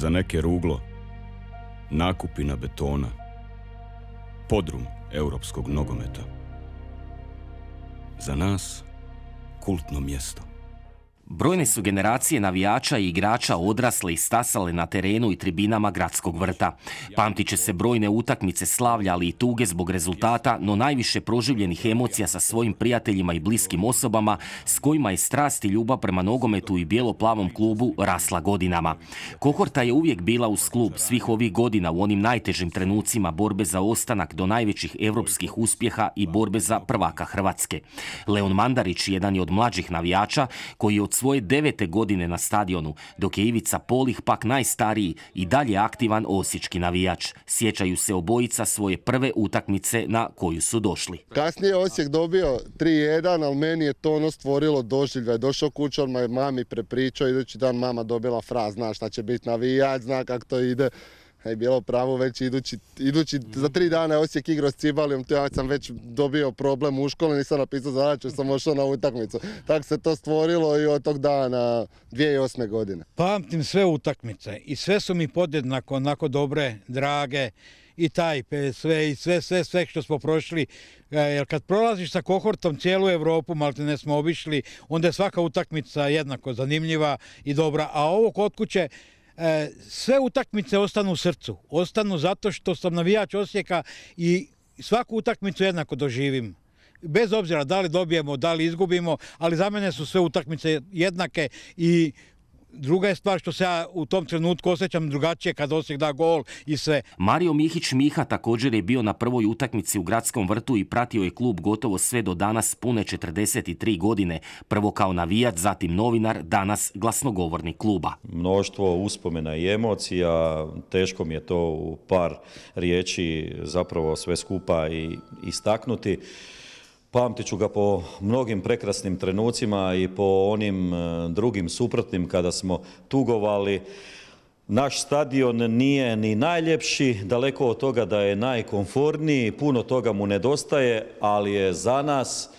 za neke ruglo, nakupina betona, podrum europskog nogometa. Za nas kultno mjesto. Brojne su generacije navijača i igrača odrasle i stasale na terenu i tribinama gradskog vrta. Pamtit će se brojne utakmice slavlja, ali i tuge zbog rezultata, no najviše proživljenih emocija sa svojim prijateljima i bliskim osobama s kojima je strast i ljubav prema nogometu i bijeloplavom klubu rasla godinama. Kohorta je uvijek bila uz klub svih ovih godina u onim najtežim trenucima borbe za ostanak do najvećih europskih uspjeha i borbe za prvaka Hrvatske. Leon Mandarić, jedan je od mlađih navijača koji je od svoje devete godine na stadionu, dok je Ivica Polih pak najstariji i dalje aktivan osječki navijač. Sjećaju se obojica svoje prve utakmice na koju su došli. Kasnije Osijek dobio 3-1, ali meni je to ono stvorilo doživljaj. Došao je mami prepričao, idući dan mama dobila fraz, znaš šta će biti navijač, zna kako to ide je bilo pravo već idući, idući za tri dana je Osijek igrao s Cibalijom, to ja sam već dobio problem u školi, nisam napisao zadaću, sam ošao na utakmicu. Tako se to stvorilo i od tog dana 2008. godine. Pamtim sve utakmice i sve su mi podjednako, onako dobre, drage i taj sve i sve, sve, sve što smo prošli. E, Jer kad prolaziš sa kohortom cijelu Europu, malo ne smo obišli, onda je svaka utakmica jednako zanimljiva i dobra. A ovo kod kuće, E, sve utakmice ostanu u srcu. Ostanu zato što sam navijač Osijeka i svaku utakmicu jednako doživim. Bez obzira da li dobijemo, da li izgubimo, ali za mene su sve utakmice jednake i Druga je stvar što se ja u tom trenutku osjećam drugačije kad Osijek da gol i sve. Mario Mihić Miha također je bio na prvoj utakmici u gradskom vrtu i pratio je klub gotovo sve do danas pune 43 godine. Prvo kao navijač, zatim novinar, danas glasnogovornik kluba. Mnoštvo uspomena i emocija, teško mi je to u par riječi zapravo sve skupa i istaknuti. Pamtit ću ga po mnogim prekrasnim trenucima i po onim e, drugim suprotnim kada smo tugovali. Naš stadion nije ni najljepši, daleko od toga da je najkomforniji, puno toga mu nedostaje, ali je za nas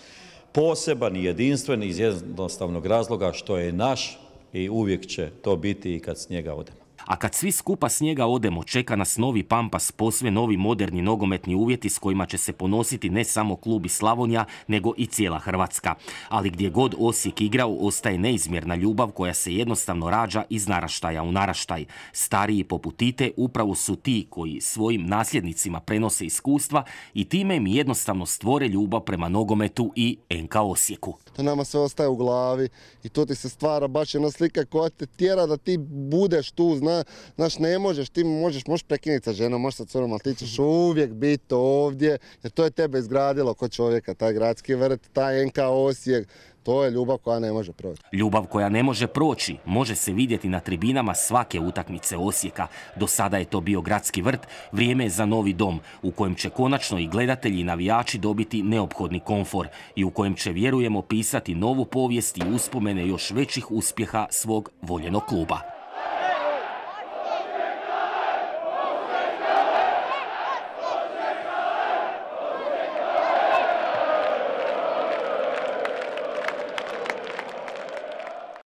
poseban i jedinstven iz jednostavnog razloga što je naš i uvijek će to biti i kad s njega odemo a kad svi skupa s njega odemo, čeka nas novi pampas, posve novi moderni nogometni uvjeti s kojima će se ponositi ne samo klub Slavonija, nego i cijela Hrvatska. Ali gdje god Osijek igrao, ostaje neizmjerna ljubav koja se jednostavno rađa iz naraštaja u naraštaj. Stariji poput Tite upravo su ti koji svojim nasljednicima prenose iskustva i time im jednostavno stvore ljubav prema nogometu i NK Osijeku. To nama sve ostaje u glavi i to ti se stvara baš jedna slika koja te tjera da ti budeš tu, znaš, naš, ne možeš, ti možeš, možeš prekiniti sa ženom, možeš sa curom, ali ti ćeš uvijek biti ovdje, jer to je tebe izgradilo kod čovjeka, taj gradski vrt, taj NK Osijek, to je ljubav koja ne može proći. Ljubav koja ne može proći može se vidjeti na tribinama svake utakmice Osijeka. Do sada je to bio gradski vrt, vrijeme je za novi dom u kojem će konačno i gledatelji i navijači dobiti neophodni komfor i u kojem će vjerujemo pisati novu povijest i uspomene još većih uspjeha svog voljenog kluba.